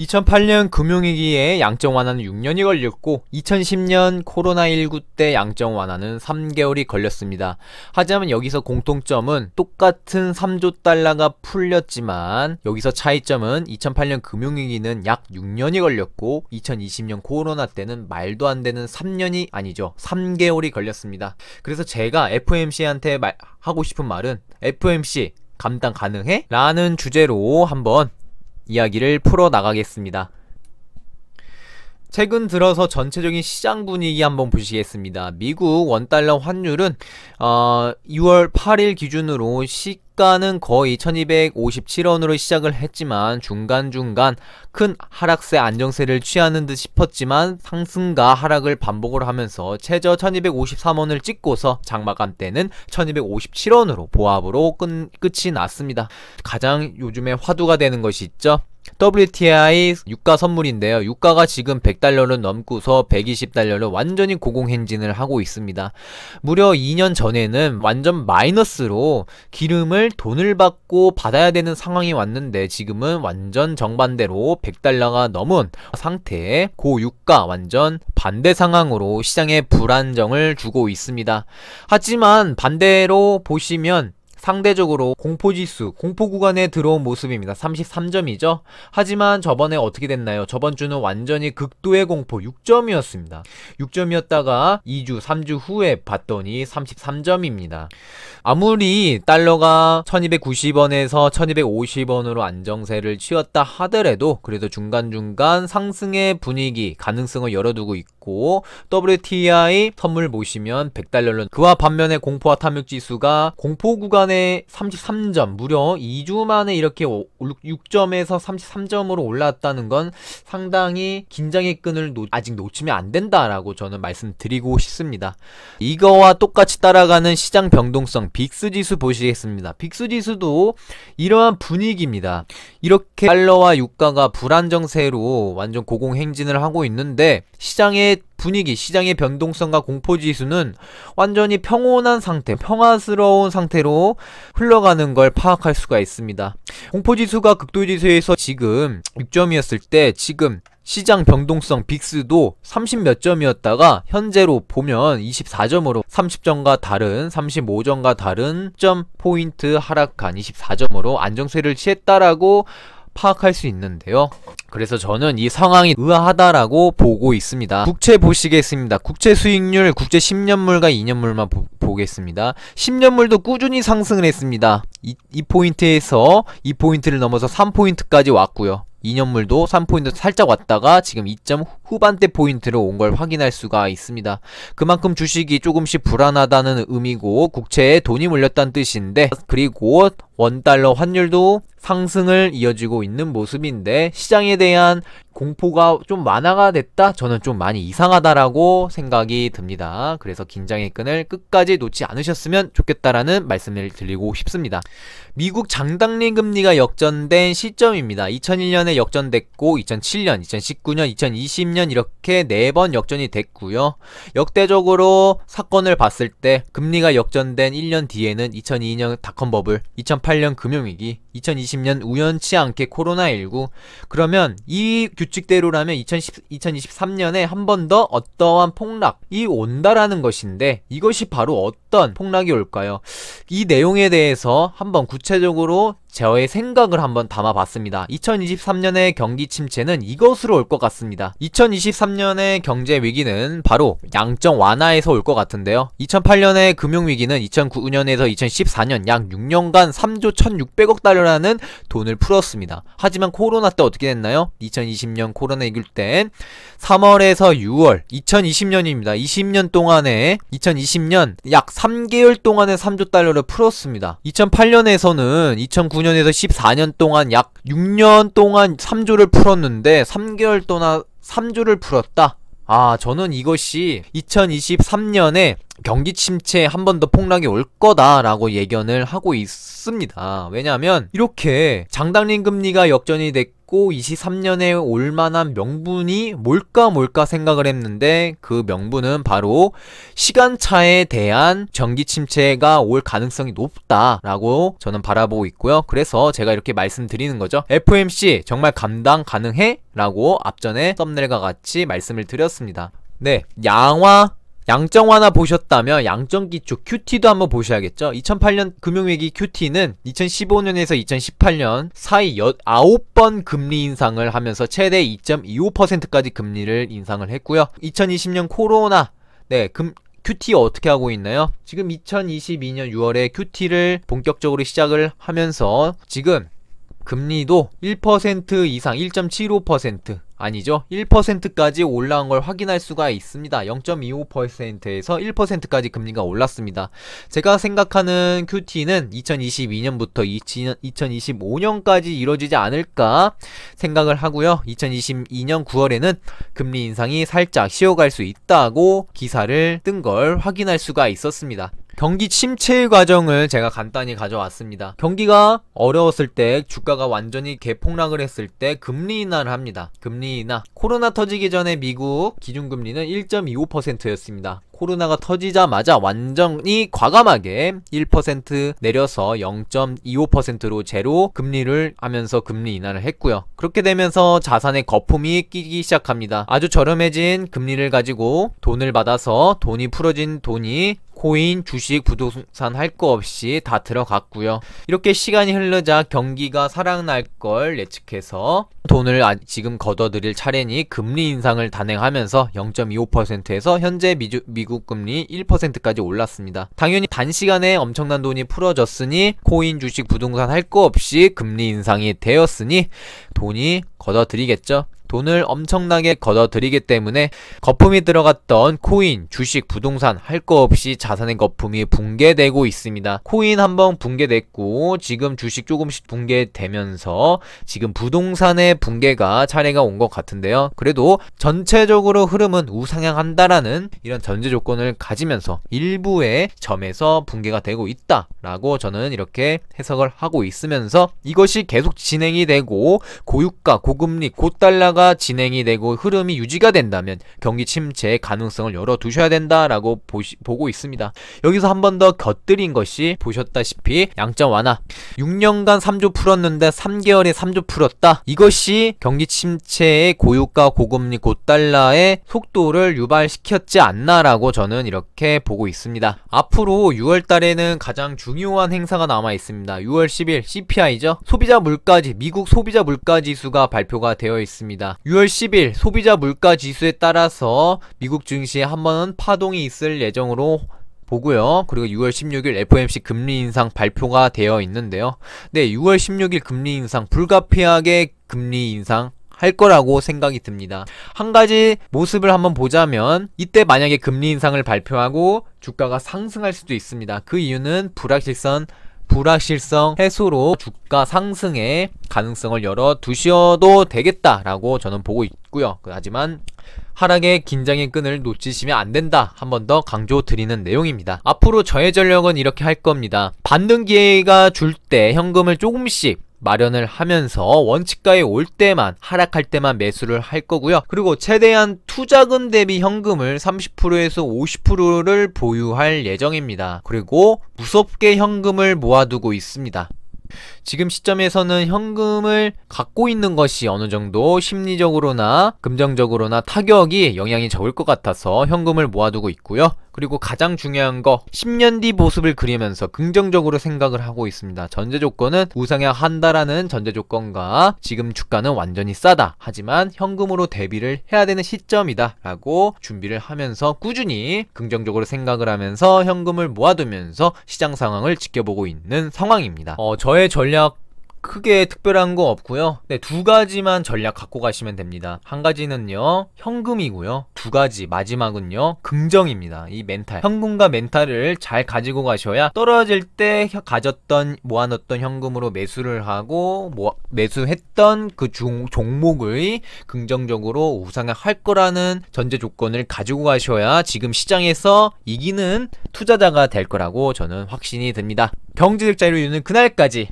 2008년 금융위기에 양적 완화는 6년이 걸렸고 2010년 코로나19 때 양적 완화는 3개월이 걸렸습니다. 하지만 여기서 공통점은 똑같은 3조 달러가 풀렸지만 여기서 차이점은 2008년 금융위기는 약 6년이 걸렸고 2020년 코로나 때는 말도 안 되는 3년이 아니죠. 3개월이 걸렸습니다. 그래서 제가 FMC한테 o 말, 하고 싶은 말은 FMC o 감당 가능해? 라는 주제로 한번 이야기를 풀어나가겠습니다. 최근 들어서 전체적인 시장 분위기 한번 보시겠습니다. 미국 원달러 환율은 어, 6월 8일 기준으로 시가는 거의 1257원으로 시작을 했지만 중간중간 큰 하락세 안정세를 취하는 듯 싶었지만 상승과 하락을 반복을 하면서 최저 1253원을 찍고서 장마감 때는 1257원으로 보합으로 끝, 끝이 났습니다. 가장 요즘에 화두가 되는 것이 있죠. WTI 유가 선물인데요. 유가가 지금 100달러를 넘고서 120달러를 완전히 고공행진을 하고 있습니다. 무려 2년 전에는 완전 마이너스로 기름을 돈을 받고 받아야 되는 상황이 왔는데 지금은 완전 정반대로 100달러가 넘은 상태에 고유가 완전 반대 상황으로 시장에 불안정을 주고 있습니다. 하지만 반대로 보시면 상대적으로 공포지수, 공포구간에 들어온 모습입니다. 33점이죠. 하지만 저번에 어떻게 됐나요? 저번 주는 완전히 극도의 공포 6점이었습니다. 6점이었다가 2주, 3주 후에 봤더니 33점입니다. 아무리 달러가 1290원에서 1250원으로 안정세를 치웠다 하더라도 그래도 중간중간 상승의 분위기, 가능성을 열어두고 있고 받고 WTI 선물 보시면 100달러는 그와 반면에 공포와 탐욕지수가 공포 구간에 33점 무려 2주 만에 이렇게 6점에서 33점으로 올라왔다는 건 상당히 긴장의 끈을 놓, 아직 놓치면 안 된다라고 저는 말씀드리고 싶습니다. 이거와 똑같이 따라가는 시장 변동성 빅스 지수 보시겠습니다. 빅스 지수도 이러한 분위기입니다. 이렇게 달러와 유가가 불안정세로 완전 고공행진을 하고 있는데 시장의 분위기, 시장의 변동성과 공포지수는 완전히 평온한 상태, 평화스러운 상태로 흘러가는 걸 파악할 수가 있습니다. 공포지수가 극도지수에서 지금 6점이었을 때 지금 시장 변동성 빅스도 30몇 점이었다가 현재로 보면 24점으로 30점과 다른 35점과 다른 점 포인트 하락한 24점으로 안정세를 취했다라고 파악할 수 있는데요. 그래서 저는 이 상황이 의아하다라고 보고 있습니다. 국채 보시겠습니다. 국채 수익률, 국채 10년물과 2년물만 보, 보겠습니다. 10년물도 꾸준히 상승을 했습니다. 이, 이 포인트에서 이 포인트를 넘어서 3포인트까지 왔고요. 2년물도 3포인트 살짝 왔다가 지금 2점 후반대 포인트로 온 걸 확인할 수가 있습니다. 그만큼 주식이 조금씩 불안하다는 의미고 국채에 돈이 몰렸다는 뜻인데 그리고 원달러 환율도 상승을 이어지고 있는 모습인데 시장에 대한 공포가 좀 완화가 됐다? 저는 좀 많이 이상하다라고 생각이 듭니다. 그래서 긴장의 끈을 끝까지 놓지 않으셨으면 좋겠다라는 말씀을 드리고 싶습니다. 미국 장당리 금리가 역전된 시점입니다. 2001년에 역전됐고 2007년, 2019년, 2020년 이렇게 네 번 역전이 됐고요. 역대적으로 사건을 봤을 때 금리가 역전된 1년 뒤에는 2002년 닷컴 버블, 2008년 금융위기, 2020년 우연치 않게 코로나19 그러면 이 규칙대로라면 2010, 2023년에 한 번 더 어떠한 폭락이 온다라는 것인데 이것이 바로 어떤 폭락이 올까요? 이 내용에 대해서 한번 구체적으로 저의 생각을 한번 담아봤습니다. 2023년의 경기 침체는 이것으로 올 것 같습니다. 2023년의 경제 위기는 바로 양적 완화에서 올 것 같은데요. 2008년의 금융위기는 2009년에서 2014년 약 6년간 3조 1600억 달러라는 돈을 풀었습니다. 하지만 코로나 때 어떻게 됐나요? 2020년 코로나 이길 땐 3월에서 6월 2020년입니다. 20년 동안에 2020년 약 3개월 동안에 3조 달러를 풀었습니다. 2008년에서는 2009 2009년에서 14년 동안 약 6년 동안 3조를 풀었는데 3개월 동안 3조를 풀었다? 아 저는 이것이 2023년에 경기 침체 한 번 더 폭락이 올 거다라고 예견을 하고 있습니다. 왜냐하면 이렇게 장당린 금리가 역전이 됐고 있고 23년에 올만한 명분이 뭘까 뭘까 생각을 했는데 그 명분은 바로 시간차에 대한 전기 침체가 올 가능성이 높다라고 저는 바라보고 있고요. 그래서 제가 이렇게 말씀드리는 거죠. FMC o 정말 감당 가능해? 라고 앞전에 썸네일과 같이 말씀을 드렸습니다. 네, 양화 양정 완화 보셨다면 양정기초 QT도 한번 보셔야겠죠 2008년 금융위기 QT는 2015년에서 2018년 사이 9번 금리 인상을 하면서 최대 2.25%까지 금리를 인상을 했고요 2020년 코로나 네, 금, QT 어떻게 하고 있나요? 지금 2022년 6월에 QT를 본격적으로 시작을 하면서 지금 금리도 1% 이상 1.75% 아니죠 1%까지 올라온 걸 확인할 수가 있습니다 0.25%에서 1%까지 금리가 올랐습니다 제가 생각하는 QT는 2022년부터 2025년까지 이루어지지 않을까 생각을 하고요 2022년 9월에는 금리 인상이 살짝 쉬어갈 수 있다고 기사를 뜬 걸 확인할 수가 있었습니다 경기 침체의 과정을 제가 간단히 가져왔습니다. 경기가 어려웠을 때 주가가 완전히 개폭락을 했을 때 금리 인하를 합니다. 금리 인하. 코로나 터지기 전에 미국 기준금리는 1.25%였습니다. 코로나가 터지자마자 완전히 과감하게 1% 내려서 0.25%로 제로 금리를 하면서 금리 인하를 했고요. 그렇게 되면서 자산의 거품이 끼기 시작합니다. 아주 저렴해진 금리를 가지고 돈을 받아서 돈이 풀어진 돈이 코인, 주식, 부동산 할 거 없이 다 들어갔고요. 이렇게 시간이 흐르자 경기가 살아날 걸 예측해서 돈을 아, 지금 걷어들일 차례니 금리 인상을 단행하면서 0.25%에서 현재 미주, 미 미국 금리 1%까지 올랐습니다. 당연히 단시간에 엄청난 돈이 풀어졌으니 코인, 주식, 부동산 할 거 없이 금리 인상이 되었으니 돈이 걷어들이겠죠. 돈을 엄청나게 걷어들이기 때문에 거품이 들어갔던 코인, 주식, 부동산 할 거 없이 자산의 거품이 붕괴되고 있습니다. 코인 한번 붕괴됐고 지금 주식 조금씩 붕괴되면서 지금 부동산의 붕괴가 차례가 온 것 같은데요. 그래도 전체적으로 흐름은 우상향한다라는 이런 전제 조건을 가지면서 일부의 점에서 붕괴가 되고 있다라고 저는 이렇게 해석을 하고 있으면서 이것이 계속 진행이 되고 고유가, 고금리, 고달러가 평가가 진행이 되고 흐름이 유지가 된다면 경기 침체의 가능성을 열어두셔야 된다라고 보시, 보고 있습니다. 여기서 한 번 더 곁들인 것이 보셨다시피 양점 완화 6년간 3조 풀었는데 3개월에 3조 풀었다 이것이 경기 침체의 고유가 고금리 고달러의 속도를 유발시켰지 않나라고 저는 이렇게 보고 있습니다. 앞으로 6월 달에는 가장 중요한 행사가 남아 있습니다. 6월 10일 CPI죠. 소비자 물가지 미국 소비자 물가지수가 발표가 되어 있습니다. 6월 10일 소비자 물가 지수에 따라서 미국 증시에 한 번은 파동이 있을 예정으로 보고요. 그리고 6월 16일 FOMC 금리 인상 발표가 되어 있는데요. 네, 6월 16일 금리 인상 불가피하게 금리 인상 할 거라고 생각이 듭니다. 한 가지 모습을 한번 보자면 이때 만약에 금리 인상을 발표하고 주가가 상승할 수도 있습니다. 그 이유는 불확실성 불확실성 해소로 주가 상승의 가능성을 열어두셔도 되겠다라고 저는 보고 있고요. 하지만 하락의 긴장의 끈을 놓치시면 안 된다. 한 번 더 강조드리는 내용입니다. 앞으로 저의 전략은 이렇게 할 겁니다. 반등 기회가 줄 때 현금을 조금씩 마련을 하면서 원칙가에 올 때만 하락할 때만 매수를 할 거고요. 그리고 최대한 투자금 대비 현금을 30%에서 50%를 보유할 예정입니다. 그리고 무섭게 현금을 모아두고 있습니다. 지금 시점에서는 현금을 갖고 있는 것이 어느 정도 심리적으로나 금전적으로나 타격이 영향이 적을 것 같아서 현금을 모아두고 있고요. 그리고 가장 중요한 거 10년 뒤 모습을 그리면서 긍정적으로 생각을 하고 있습니다. 전제 조건은 우상향 한다라는 전제 조건과 지금 주가는 완전히 싸다. 하지만 현금으로 대비를 해야 되는 시점이다. 라고 준비를 하면서 꾸준히 긍정적으로 생각을 하면서 현금을 모아두면서 시장 상황을 지켜보고 있는 상황입니다. 어, 저의 전략 크게 특별한 거 없고요 네, 두 가지만 전략 갖고 가시면 됩니다 한 가지는요 현금이고요 두 가지 마지막은요 긍정입니다 이 멘탈 현금과 멘탈을 잘 가지고 가셔야 떨어질 때 가졌던 모아놨던 현금으로 매수를 하고 모, 매수했던 그 중, 종목의 긍정적으로 우상향 할 거라는 전제 조건을 가지고 가셔야 지금 시장에서 이기는 투자자가 될 거라고 저는 확신이 듭니다 경제적 자유를 이루는 그날까지